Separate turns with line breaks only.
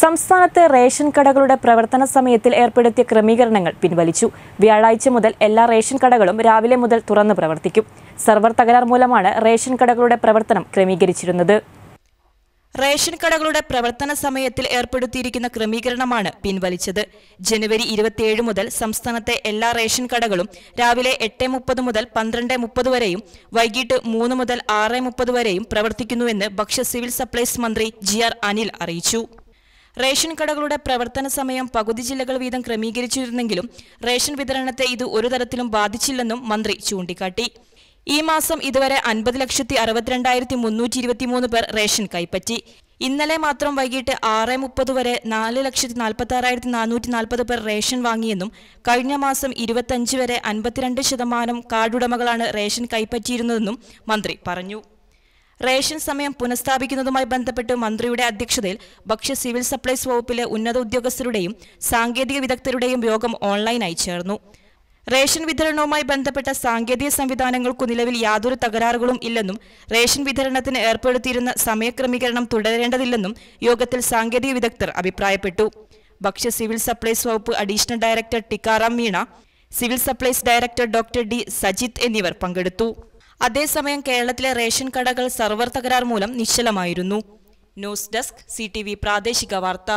സംസ്ഥാനത്ത് റേഷൻ കടകളുടെ പ്രവർത്തന സമയത്തിൽ ഏർപ്പെടുത്തിയ ക്രമീകരണങ്ങൾ പിൻവലിച്ചു വ്യാഴാഴ്ച മുതൽ എല്ലാ റേഷൻ കടകളും രാവിലെ മുതൽ തുറന്ന് പ്രവർത്തിക്കും സെർവർ തകരാർ മൂലമാണ് റേഷൻ കടകളുടെ പ്രവർത്തനം ക്രമീകരിച്ചിരുന്നത് റേഷൻ കടകളുടെ പ്രവർത്തന സമയത്തിൽ ഏർപ്പെടുത്തിയിരിക്കുന്ന ക്രമീകരണമാണ് പിൻവലിച്ചത് ജനുവരി ഇരുപത്തിയേഴ് മുതൽ സംസ്ഥാനത്തെ എല്ലാ റേഷൻ കടകളും രാവിലെ എട്ട് മുപ്പത് മുതൽ പന്ത്രണ്ട് മുപ്പത് വരെയും വൈകിട്ട് മൂന്ന് മുതൽ ആറ് മുപ്പത് വരെയും പ്രവർത്തിക്കുന്നുവെന്ന് ഭക്ഷ്യ സിവിൽ സപ്ലൈസ് മന്ത്രി ജി ആർ അനിൽ അറിയിച്ചു റേഷൻ കടകളുടെ പ്രവർത്തന സമയം പകുതി ജില്ലകൾ വീതം ക്രമീകരിച്ചിരുന്നെങ്കിലും റേഷൻ വിതരണത്തെ ഇത് ഒരു തരത്തിലും ബാധിച്ചില്ലെന്നും മന്ത്രി ചൂണ്ടിക്കാട്ടി ഈ മാസം ഇതുവരെ അൻപത് ലക്ഷത്തി അറുപത്തിരണ്ടായിരത്തി മുന്നൂറ്റി ഇരുപത്തിമൂന്ന് പേർ റേഷൻ കൈപ്പറ്റി ഇന്നലെ മാത്രം വൈകിട്ട് ആറ് മുപ്പത് വരെ നാല് ലക്ഷത്തി നാൽപ്പത്തി ആറായിരത്തി നാനൂറ്റി നാൽപ്പത് പേർ റേഷൻ വാങ്ങിയെന്നും കഴിഞ്ഞ മാസം ഇരുപത്തഞ്ച് വരെ അൻപത്തിരണ്ട് ശതമാനം കാർഡുടമകളാണ് റേഷൻ കൈപ്പറ്റിയിരുന്നതെന്നും മന്ത്രി പറഞ്ഞു റേഷൻ സമയം പുനഃസ്ഥാപിക്കുന്നതുമായി ബന്ധപ്പെട്ട് മന്ത്രിയുടെ അധ്യക്ഷതയിൽ ഭക്ഷ്യ സിവിൽ സപ്ലൈസ് വകുപ്പിലെ ഉന്നത ഉദ്യോഗസ്ഥരുടെയും സാങ്കേതിക വിദഗ്ധരുടെയും യോഗം ഓൺലൈനായി ചേർന്നു റേഷൻ വിതരണവുമായി ബന്ധപ്പെട്ട സാങ്കേതിക സംവിധാനങ്ങൾക്കു നിലവിൽ യാതൊരു തകരാറുകളും ഇല്ലെന്നും റേഷൻ വിതരണത്തിന് ഏർപ്പെടുത്തിയിരുന്ന സമയക്രമീകരണം തുടരേണ്ടതില്ലെന്നും യോഗത്തിൽ സാങ്കേതിക വിദഗ്ധർ അഭിപ്രായപ്പെട്ടു ഭക്ഷ്യ സിവിൽ സപ്ലൈസ് വകുപ്പ് additional director Tikaram Meena civil supplies director doctor D Sajith എന്നിവർ പങ്കെടുത്തു അതേസമയം കേരളത്തിലെ റേഷൻ കടകൾ സർവർ തകരാർ മൂലം നിശ്ചലമായിരുന്നു ന്യൂസ് ഡെസ്ക് സി പ്രാദേശിക വാർത്ത